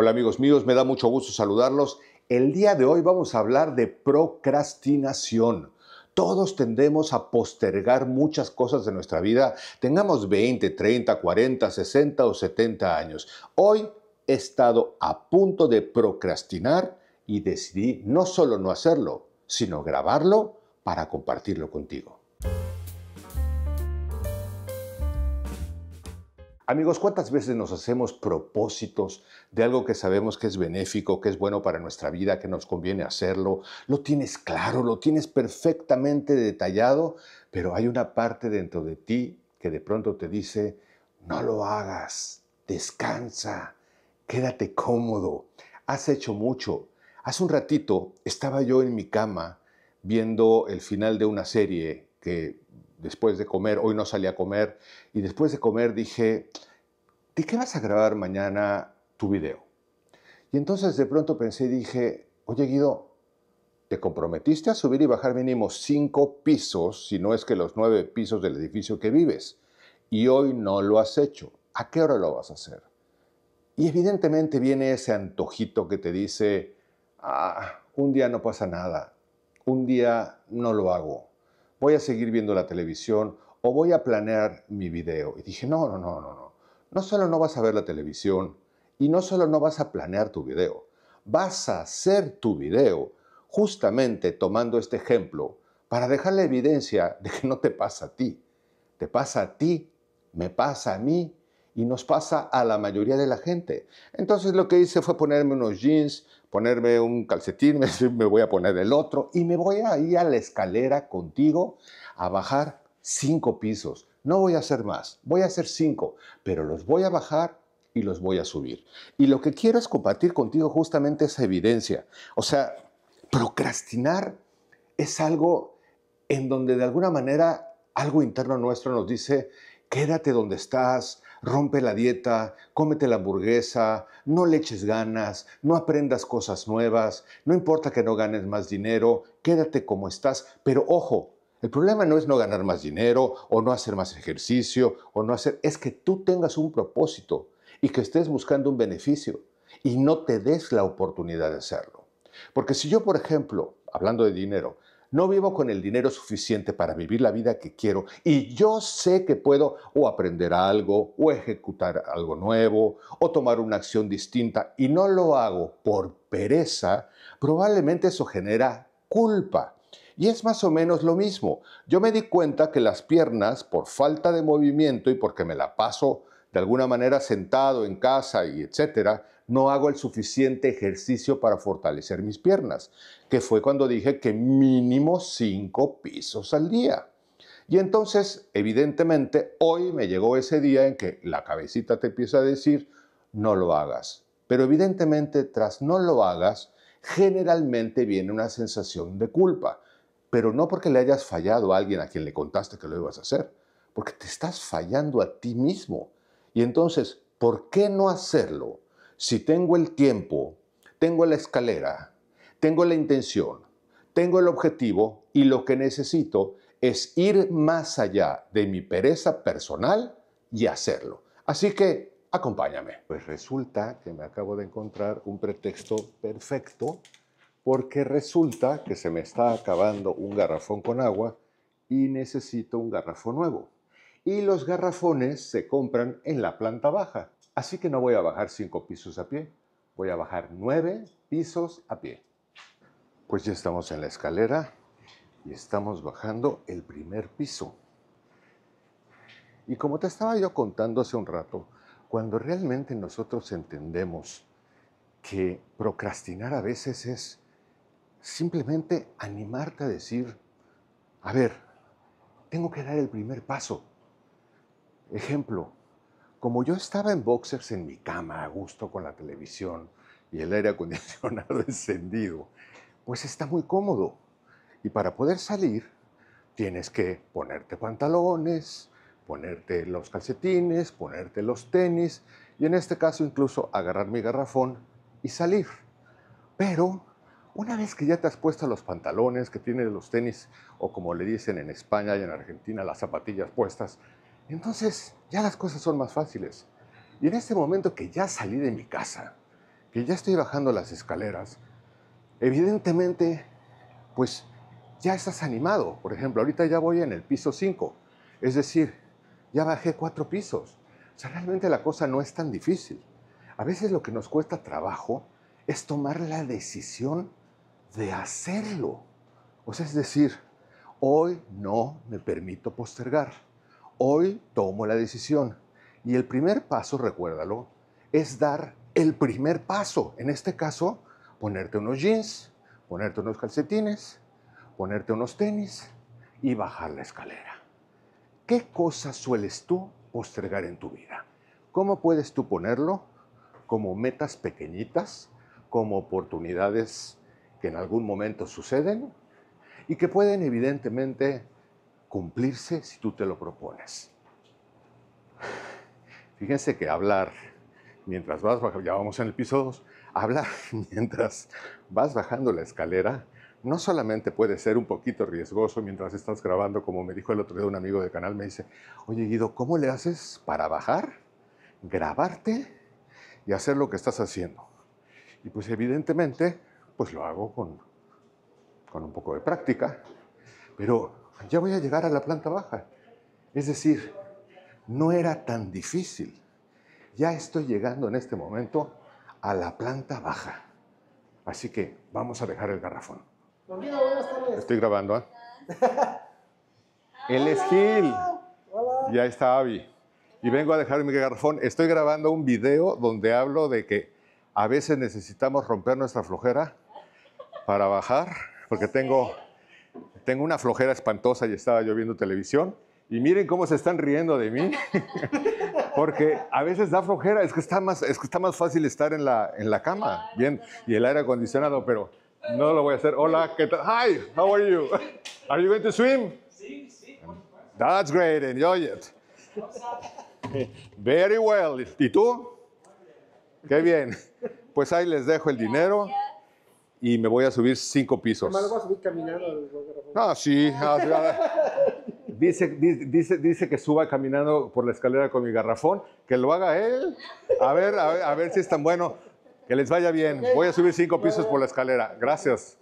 Hola amigos míos, me da mucho gusto saludarlos. El día de hoy vamos a hablar de procrastinación. Todos tendemos a postergar muchas cosas de nuestra vida, tengamos 20, 30, 40, 60 o 70 años. Hoy he estado a punto de procrastinar y decidí no solo no hacerlo, sino grabarlo para compartirlo contigo. Amigos, ¿cuántas veces nos hacemos propósitos de algo que sabemos que es benéfico, que es bueno para nuestra vida, que nos conviene hacerlo? Lo tienes claro, lo tienes perfectamente detallado, pero hay una parte dentro de ti que de pronto te dice, no lo hagas, descansa, quédate cómodo, has hecho mucho. Hace un ratito estaba yo en mi cama viendo el final de una serie que después de comer, hoy no salí a comer, y después de comer dije, ¿de qué vas a grabar mañana tu video? Y entonces de pronto pensé y dije, oye Guido, te comprometiste a subir y bajar mínimo cinco pisos, si no es que los nueve pisos del edificio que vives, y hoy no lo has hecho. ¿A qué hora lo vas a hacer? Y evidentemente viene ese antojito que te dice, ah, un día no pasa nada, un día no lo hago, voy a seguir viendo la televisión o voy a planear mi video. Y dije, no, no, no, no, no. No solo no vas a ver la televisión y no solo no vas a planear tu video, vas a hacer tu video justamente tomando este ejemplo para dejar la evidencia de que no te pasa a ti. Te pasa a ti, me pasa a mí y nos pasa a la mayoría de la gente. Entonces lo que hice fue ponerme unos jeans, ponerme un calcetín, me voy a poner el otro y me voy a ir a la escalera contigo a bajar cinco pisos. No voy a hacer más, voy a hacer cinco, pero los voy a bajar y los voy a subir. Y lo que quiero es compartir contigo justamente esa evidencia. O sea, procrastinar es algo en donde de alguna manera algo interno nuestro nos dice, quédate donde estás, rompe la dieta, cómete la hamburguesa, no leches ganas, no aprendas cosas nuevas, no importa que no ganes más dinero, quédate como estás, pero ojo, el problema no es no ganar más dinero o no hacer más ejercicio o no hacer, es que tú tengas un propósito y que estés buscando un beneficio y no te des la oportunidad de hacerlo. Porque si yo, por ejemplo, hablando de dinero, no vivo con el dinero suficiente para vivir la vida que quiero y yo sé que puedo o aprender algo o ejecutar algo nuevo o tomar una acción distinta y no lo hago por pereza, probablemente eso genera culpa. Y es más o menos lo mismo. Yo me di cuenta que las piernas, por falta de movimiento y porque me la paso de alguna manera sentado en casa y etcétera, no hago el suficiente ejercicio para fortalecer mis piernas, que fue cuando dije que mínimo cinco pisos al día. Y entonces, evidentemente, hoy me llegó ese día en que la cabecita te empieza a decir, no lo hagas. Pero evidentemente, tras no lo hagas, generalmente viene una sensación de culpa. Pero no porque le hayas fallado a alguien a quien le contaste que lo ibas a hacer, porque te estás fallando a ti mismo. Y entonces, ¿por qué no hacerlo? si tengo el tiempo, tengo la escalera, tengo la intención, tengo el objetivo y lo que necesito es ir más allá de mi pereza personal y hacerlo. Así que acompáñame. Pues resulta que me acabo de encontrar un pretexto perfecto porque resulta que se me está acabando un garrafón con agua y necesito un garrafón nuevo. Y los garrafones se compran en la planta baja. Así que no voy a bajar cinco pisos a pie, voy a bajar nueve pisos a pie. Pues ya estamos en la escalera y estamos bajando el primer piso. Y como te estaba yo contando hace un rato, cuando realmente nosotros entendemos que procrastinar a veces es simplemente animarte a decir, a ver, tengo que dar el primer paso. Ejemplo, como yo estaba en boxers en mi cama, a gusto con la televisión y el aire acondicionado encendido, pues está muy cómodo. Y para poder salir, tienes que ponerte pantalones, ponerte los calcetines, ponerte los tenis y en este caso incluso agarrar mi garrafón y salir. Pero una vez que ya te has puesto los pantalones, que tienes los tenis o como le dicen en España y en Argentina las zapatillas puestas, entonces ya las cosas son más fáciles. Y en este momento que ya salí de mi casa, que ya estoy bajando las escaleras, evidentemente, pues ya estás animado. Por ejemplo, ahorita ya voy en el piso 5, es decir, ya bajé cuatro pisos. O sea, realmente la cosa no es tan difícil. A veces lo que nos cuesta trabajo es tomar la decisión de hacerlo. O sea, es decir, hoy no me permito postergar hoy tomo la decisión. Y el primer paso, recuérdalo, es dar el primer paso. En este caso, ponerte unos jeans, ponerte unos calcetines, ponerte unos tenis y bajar la escalera. ¿Qué cosas sueles tú postergar en tu vida? ¿Cómo puedes tú ponerlo? Como metas pequeñitas, como oportunidades que en algún momento suceden y que pueden evidentemente cumplirse si tú te lo propones. Fíjense que hablar mientras vas bajando, ya vamos en el piso 2, hablar mientras vas bajando la escalera no solamente puede ser un poquito riesgoso mientras estás grabando, como me dijo el otro día un amigo de canal, me dice, oye Guido, ¿cómo le haces para bajar, grabarte y hacer lo que estás haciendo? Y pues evidentemente, pues lo hago con, con un poco de práctica, pero ya voy a llegar a la planta baja. Es decir, no era tan difícil. Ya estoy llegando en este momento a la planta baja. Así que vamos a dejar el garrafón. Estoy grabando, ¿eh? ¿ah? Él Ya está Avi. Y vengo a dejar mi garrafón. Estoy grabando un video donde hablo de que a veces necesitamos romper nuestra flojera para bajar, porque tengo tengo una flojera espantosa y estaba yo viendo televisión. Y miren cómo se están riendo de mí, porque a veces da flojera, es que está más, es que está más fácil estar en la, en la cama, bien, y el aire acondicionado, pero no lo voy a hacer. Hola, ¿qué tal? Hi, how are you? Are you going to swim? Sí, sí. That's great, enjoy it. Very well. ¿Y tú? Qué bien. Pues ahí les dejo el dinero y me voy a subir cinco pisos. Además, lo a subir caminando. Ah, sí. dice, dice, dice que suba caminando por la escalera con mi garrafón, que lo haga él. A ver, a ver, a ver si es tan bueno. Que les vaya bien. Voy a subir cinco pisos por la escalera. Gracias.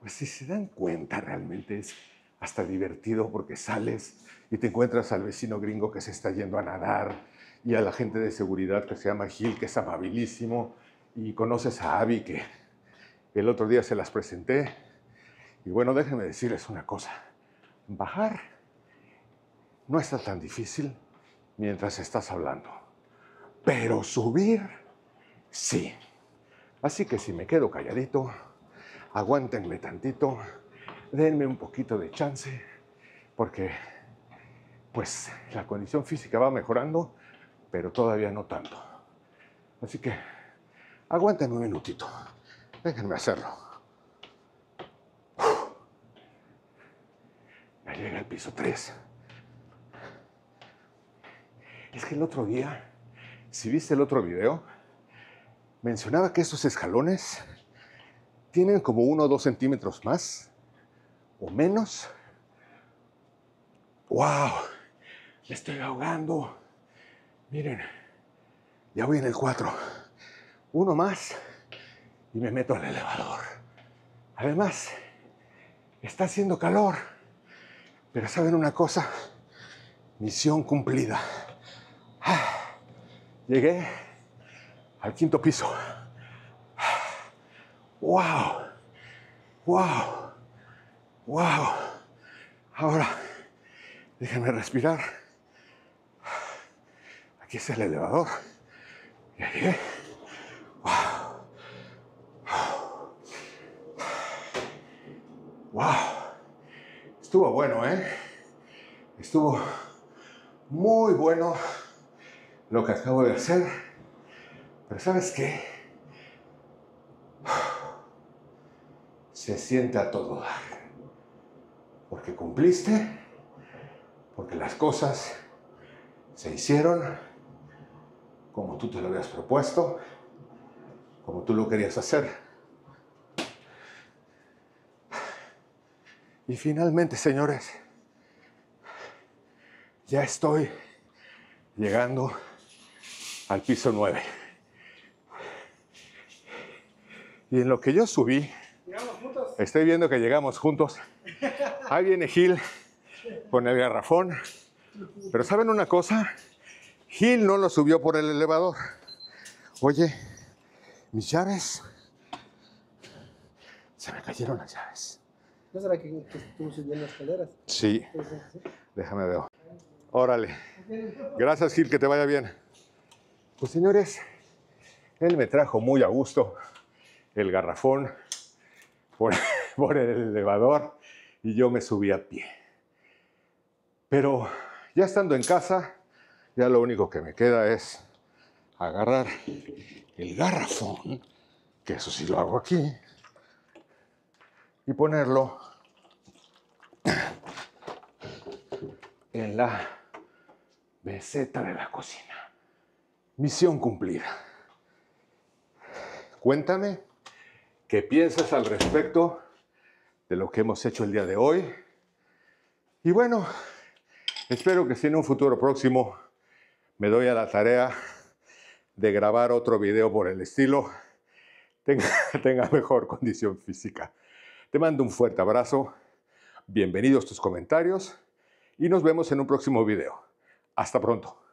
Pues si se dan cuenta, realmente es hasta divertido porque sales y te encuentras al vecino gringo que se está yendo a nadar y a la gente de seguridad que se llama Gil, que es amabilísimo y conoces a Abby que el otro día se las presenté. Y bueno, déjenme decirles una cosa. Bajar no está tan difícil mientras estás hablando. Pero subir, sí. Así que si me quedo calladito, aguántenme tantito, denme un poquito de chance, porque pues la condición física va mejorando, pero todavía no tanto. Así que Aguanten un minutito. Déjenme hacerlo. Ya llega el piso 3. Es que el otro día, si viste el otro video, mencionaba que estos escalones tienen como uno o dos centímetros más o menos. ¡Wow! Me estoy ahogando. Miren, ya voy en el 4 uno más y me meto al elevador. Además, está haciendo calor, pero saben una cosa, misión cumplida. Ah, llegué al quinto piso. ¡Wow! ¡Wow! ¡Wow! Ahora, déjenme respirar. Aquí es el elevador. Llegué. ¡Wow! Estuvo bueno, ¿eh? Estuvo muy bueno lo que acabo de hacer. Pero ¿sabes qué? Se siente a todo Porque cumpliste, porque las cosas se hicieron como tú te lo habías propuesto, como tú lo querías hacer. Y finalmente, señores, ya estoy llegando al piso 9. Y en lo que yo subí, estoy viendo que llegamos juntos. Ahí viene Gil con el garrafón. Pero ¿saben una cosa? Gil no lo subió por el elevador. Oye, mis llaves. Se me cayeron las llaves escaleras? Sí. Déjame ver. Órale. Gracias, Gil, que te vaya bien. Pues señores, él me trajo muy a gusto el garrafón por, por el elevador y yo me subí a pie. Pero ya estando en casa, ya lo único que me queda es agarrar el garrafón, que eso sí lo hago aquí, y ponerlo en la meseta de la cocina. Misión cumplida. Cuéntame qué piensas al respecto de lo que hemos hecho el día de hoy. Y bueno, espero que si en un futuro próximo me doy a la tarea de grabar otro video por el estilo, tenga, tenga mejor condición física. Te mando un fuerte abrazo, bienvenidos tus comentarios y nos vemos en un próximo video. Hasta pronto.